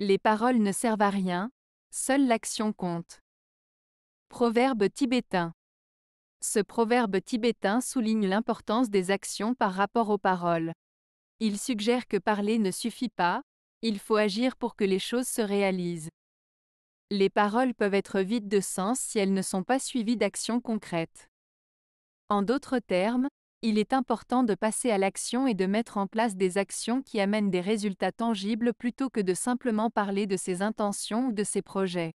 Les paroles ne servent à rien, seule l'action compte. Proverbe tibétain. Ce proverbe tibétain souligne l'importance des actions par rapport aux paroles. Il suggère que parler ne suffit pas, il faut agir pour que les choses se réalisent. Les paroles peuvent être vides de sens si elles ne sont pas suivies d'actions concrètes. En d'autres termes, il est important de passer à l'action et de mettre en place des actions qui amènent des résultats tangibles plutôt que de simplement parler de ses intentions ou de ses projets.